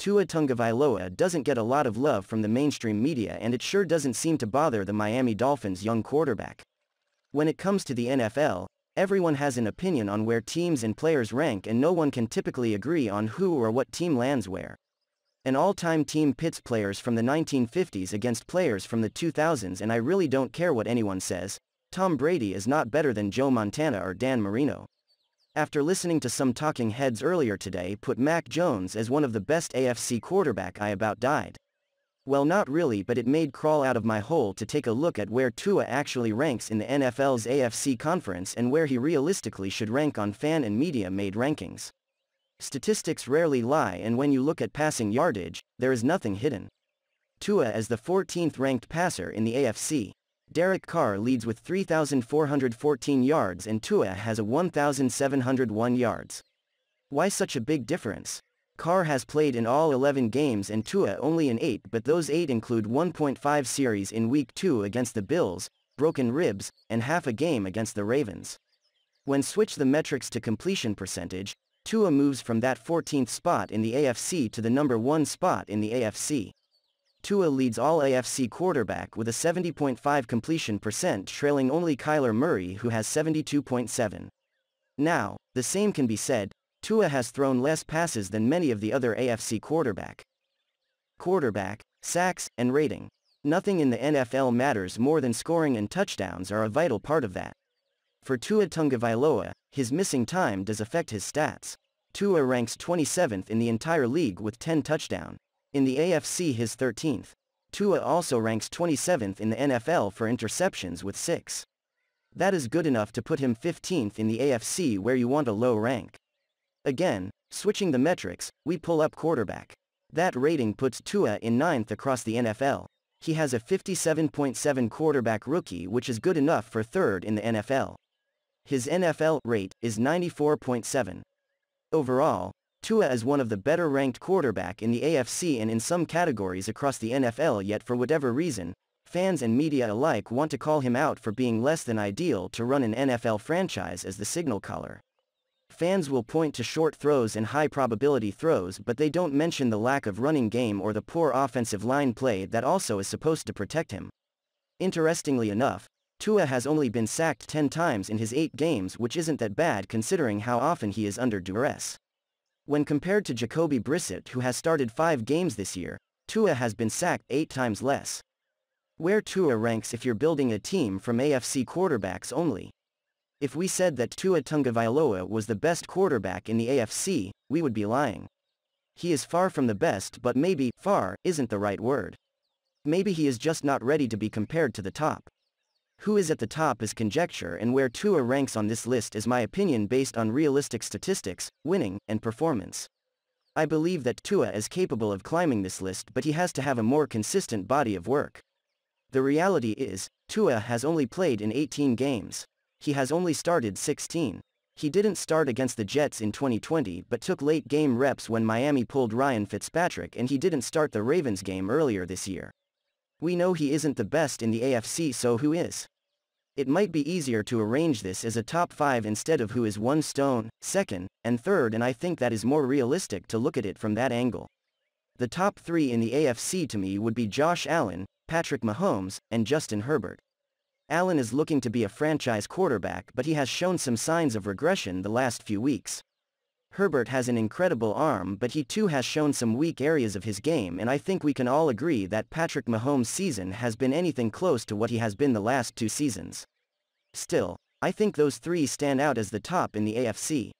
Tua Tungavailoa doesn't get a lot of love from the mainstream media and it sure doesn't seem to bother the Miami Dolphins' young quarterback. When it comes to the NFL, everyone has an opinion on where teams and players rank and no one can typically agree on who or what team lands where. An all-time team pits players from the 1950s against players from the 2000s and I really don't care what anyone says, Tom Brady is not better than Joe Montana or Dan Marino after listening to some talking heads earlier today put Mac Jones as one of the best AFC quarterback I about died. Well not really but it made crawl out of my hole to take a look at where Tua actually ranks in the NFL's AFC conference and where he realistically should rank on fan and media made rankings. Statistics rarely lie and when you look at passing yardage, there is nothing hidden. Tua is the 14th ranked passer in the AFC, Derek Carr leads with 3,414 yards and Tua has a 1,701 yards. Why such a big difference? Carr has played in all 11 games and Tua only in 8 but those 8 include 1.5 series in Week 2 against the Bills, broken ribs, and half a game against the Ravens. When switch the metrics to completion percentage, Tua moves from that 14th spot in the AFC to the number 1 spot in the AFC. Tua leads all AFC quarterback with a 70.5 completion percent trailing only Kyler Murray who has 72.7. Now, the same can be said, Tua has thrown less passes than many of the other AFC quarterback. Quarterback, sacks, and rating. Nothing in the NFL matters more than scoring and touchdowns are a vital part of that. For Tua Tungavailoa, his missing time does affect his stats. Tua ranks 27th in the entire league with 10 touchdowns. In the AFC his 13th. Tua also ranks 27th in the NFL for interceptions with 6. That is good enough to put him 15th in the AFC where you want a low rank. Again, switching the metrics, we pull up quarterback. That rating puts Tua in 9th across the NFL. He has a 57.7 quarterback rookie which is good enough for 3rd in the NFL. His NFL rate is 94.7. Overall, Tua is one of the better ranked quarterback in the AFC and in some categories across the NFL yet for whatever reason, fans and media alike want to call him out for being less than ideal to run an NFL franchise as the signal caller. Fans will point to short throws and high probability throws but they don't mention the lack of running game or the poor offensive line play that also is supposed to protect him. Interestingly enough, Tua has only been sacked 10 times in his 8 games which isn't that bad considering how often he is under duress. When compared to Jacoby Brissett who has started 5 games this year, Tua has been sacked 8 times less. Where Tua ranks if you're building a team from AFC quarterbacks only. If we said that Tua Tungavailoa was the best quarterback in the AFC, we would be lying. He is far from the best but maybe, far, isn't the right word. Maybe he is just not ready to be compared to the top. Who is at the top is conjecture and where Tua ranks on this list is my opinion based on realistic statistics, winning, and performance. I believe that Tua is capable of climbing this list but he has to have a more consistent body of work. The reality is, Tua has only played in 18 games. He has only started 16. He didn't start against the Jets in 2020 but took late game reps when Miami pulled Ryan Fitzpatrick and he didn't start the Ravens game earlier this year. We know he isn't the best in the AFC so who is? It might be easier to arrange this as a top 5 instead of who is 1 stone, second, and third and I think that is more realistic to look at it from that angle. The top 3 in the AFC to me would be Josh Allen, Patrick Mahomes, and Justin Herbert. Allen is looking to be a franchise quarterback but he has shown some signs of regression the last few weeks. Herbert has an incredible arm but he too has shown some weak areas of his game and I think we can all agree that Patrick Mahomes' season has been anything close to what he has been the last two seasons. Still, I think those three stand out as the top in the AFC.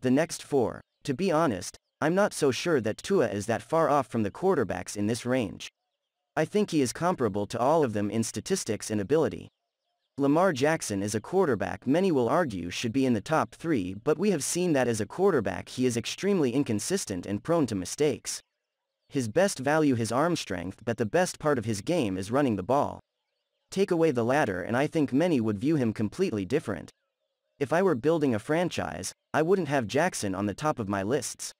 The next four. To be honest, I'm not so sure that Tua is that far off from the quarterbacks in this range. I think he is comparable to all of them in statistics and ability. Lamar Jackson is a quarterback many will argue should be in the top three but we have seen that as a quarterback he is extremely inconsistent and prone to mistakes. His best value his arm strength but the best part of his game is running the ball. Take away the latter and I think many would view him completely different. If I were building a franchise, I wouldn't have Jackson on the top of my lists.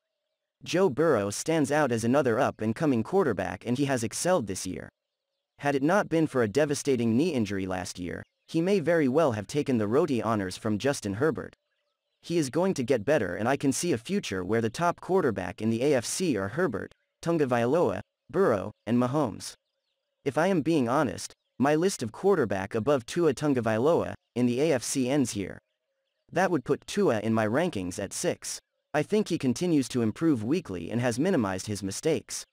Joe Burrow stands out as another up-and-coming quarterback and he has excelled this year. Had it not been for a devastating knee injury last year, he may very well have taken the Roti honors from Justin Herbert. He is going to get better and I can see a future where the top quarterback in the AFC are Herbert, Tunga Burrow, and Mahomes. If I am being honest, my list of quarterback above Tua Tungavailoa in the AFC ends here. That would put Tua in my rankings at 6. I think he continues to improve weekly and has minimized his mistakes.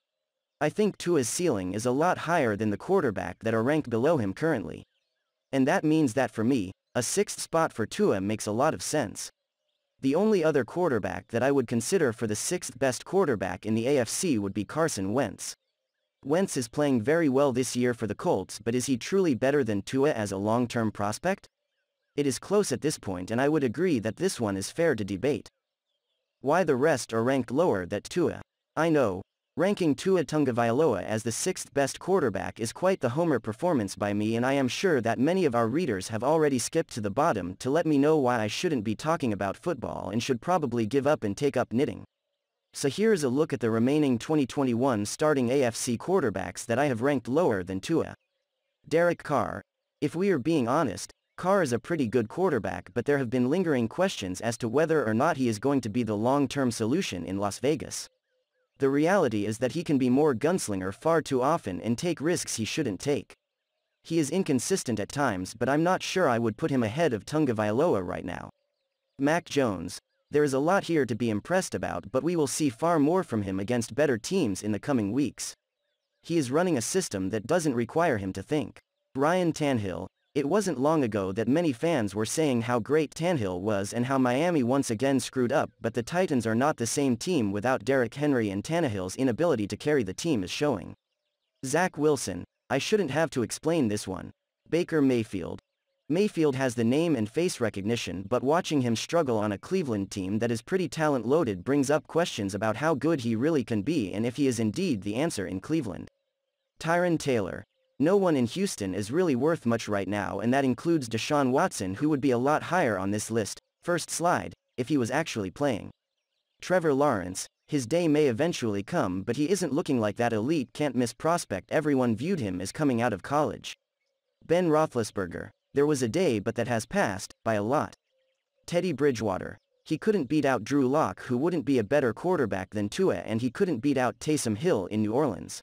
I think Tua's ceiling is a lot higher than the quarterback that are ranked below him currently. And that means that for me, a sixth spot for Tua makes a lot of sense. The only other quarterback that I would consider for the sixth best quarterback in the AFC would be Carson Wentz. Wentz is playing very well this year for the Colts but is he truly better than Tua as a long-term prospect? It is close at this point and I would agree that this one is fair to debate. Why the rest are ranked lower that Tua? I know, Ranking Tua Tungavailoa as the sixth best quarterback is quite the homer performance by me and I am sure that many of our readers have already skipped to the bottom to let me know why I shouldn't be talking about football and should probably give up and take up knitting. So here's a look at the remaining 2021 starting AFC quarterbacks that I have ranked lower than Tua. Derek Carr. If we are being honest, Carr is a pretty good quarterback but there have been lingering questions as to whether or not he is going to be the long-term solution in Las Vegas the reality is that he can be more gunslinger far too often and take risks he shouldn't take. He is inconsistent at times but I'm not sure I would put him ahead of Tungavailoa right now. Mac Jones. There is a lot here to be impressed about but we will see far more from him against better teams in the coming weeks. He is running a system that doesn't require him to think. Ryan Tanhill, it wasn't long ago that many fans were saying how great Tanhill was and how Miami once again screwed up but the Titans are not the same team without Derrick Henry and Tannehill's inability to carry the team is showing. Zach Wilson, I shouldn't have to explain this one. Baker Mayfield. Mayfield has the name and face recognition but watching him struggle on a Cleveland team that is pretty talent loaded brings up questions about how good he really can be and if he is indeed the answer in Cleveland. Tyron Taylor. No one in Houston is really worth much right now and that includes Deshaun Watson who would be a lot higher on this list, first slide, if he was actually playing. Trevor Lawrence, his day may eventually come but he isn't looking like that elite can't miss prospect everyone viewed him as coming out of college. Ben Roethlisberger, there was a day but that has passed, by a lot. Teddy Bridgewater, he couldn't beat out Drew Locke who wouldn't be a better quarterback than Tua and he couldn't beat out Taysom Hill in New Orleans.